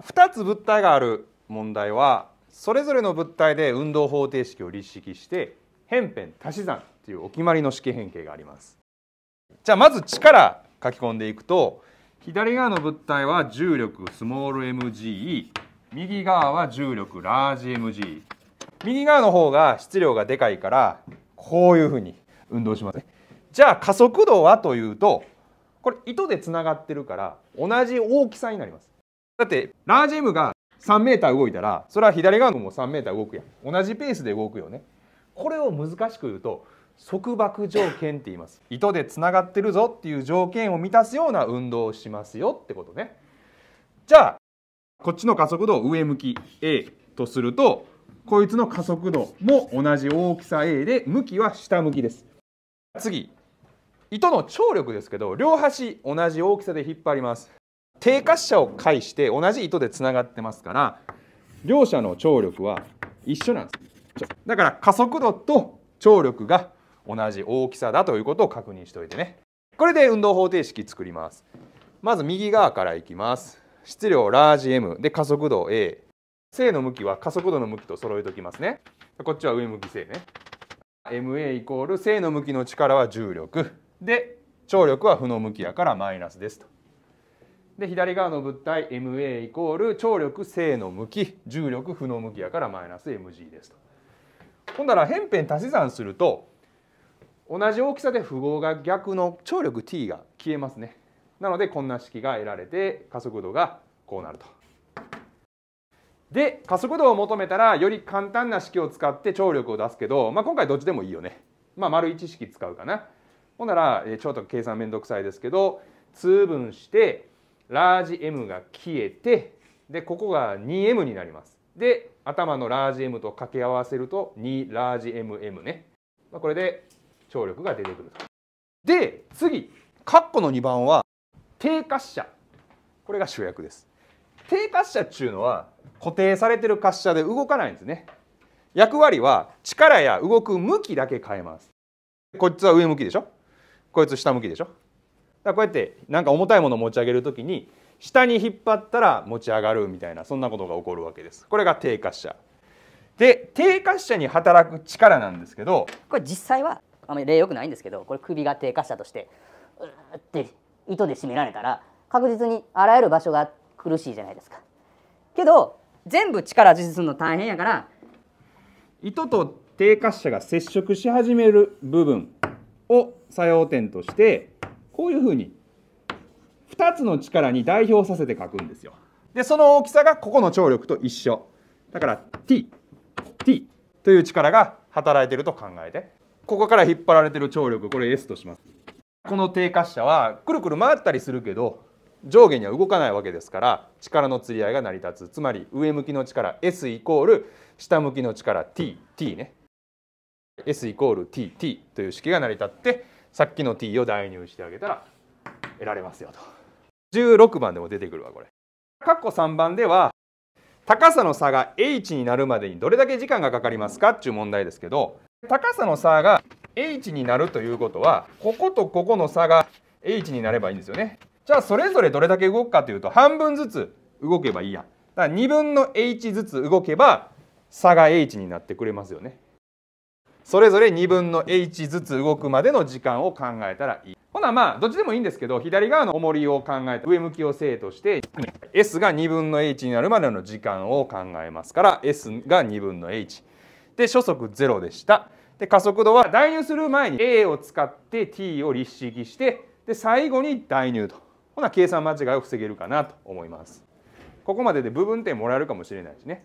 2つ物体がある問題はそれぞれの物体で運動方程式を立式して変辺足し算というお決まりの式変形がありますじゃあまず力書き込んでいくと左側の物体は重力スモール mg 右側は重力ラージ mg 右側の方が質量がでかいからこういうふうに運動しますねじゃあ加速度はというとこれ糸でつながってるから同じ大きさになりますだって、ラージ M が3メーター動いたら、それは左側のも3メーター動くやん。同じペースで動くよね。これを難しく言うと、束縛条件って言います。糸でつながってるぞっていう条件を満たすような運動をしますよってことね。じゃあ、こっちの加速度を上向き A とすると、こいつの加速度も同じ大きさ A で、向きは下向きです。次、糸の張力ですけど、両端同じ大きさで引っ張ります。低滑車を介して同じ糸でつながってますから両者の張力は一緒なんですだから加速度と張力が同じ大きさだということを確認しておいてねこれで運動方程式作りますまず右側からいきます質量ラージ M で加速度 A 正の向きは加速度の向きと揃えておきますねこっちは上向き正ね MA イコール正の向きの力は重力で張力は負の向きやからマイナスですとで左側の物体 MA イコール張力正の向き重力負の向きやからマイナス mg ですと。ほんなら辺辺足し算すると同じ大きさで符号が逆の張力 t が消えますね。なのでこんな式が得られて加速度がこうなると。で加速度を求めたらより簡単な式を使って張力を出すけど、まあ、今回どっちでもいいよね。まあ、丸1式使うかな。ほんならちょっと計算めんどくさいですけど通分してラージ M が消えてでここが 2M になりますで頭のラージ M と掛け合わせると2ラージ MM ね、まあ、これで張力が出てくるとで次括弧の2番は低滑車これが主役です低滑車っていうのは固定されてる滑車で動かないんですね役割は力や動く向きだけ変えますこいつは上向きでしょこいつ下向きでしょだからこうやってなんか重たいものを持ち上げる時に下に引っ張ったら持ち上がるみたいなそんなことが起こるわけです。これが低滑車。で低滑車に働く力なんですけどこれ実際はあまり例よくないんですけどこれ首が低滑車としてうって糸で締められたら確実にあらゆる場所が苦しいじゃないですか。けど全部力実施するの大変やから糸と低滑車が接触し始める部分を作用点としてこういうふうに2つの力に代表させて書くんですよ。で、その大きさがここの張力と一緒。だから T、T という力が働いてると考えて、ここから引っ張られてる張力、これ S とします。この低滑車はくるくる回ったりするけど、上下には動かないわけですから力の釣り合いが成り立つつまり上向きの力 S イコール下向きの力 TT ね S イコール TT という式が成り立ってさっきの t を代入してあげたら得られますよと16番でも出てくるわこれ括弧3番では高さの差が h になるまでにどれだけ時間がかかりますかっていう問題ですけど高さの差が h になるということはこことここの差が h になればいいんですよねじゃあそれぞれどれだけ動くかというと半分ずつ動けばいいやんだから2分の h ずつ動けば差が h になってくれますよねそれぞれ2分の h ずつ動くまでの時間を考えたらいい。ほなまあ、どっちでもいいんですけど、左側の重りを考えて、上向きを正として、S が2分の H になるまでの時間を考えますから、S が2分の H。で、初速0でした。で、加速度は代入する前に A を使って T を立式して、で、最後に代入と。ほな、計算間違いを防げるかなと思います。ここまでで部分点もらえるかもしれないしね。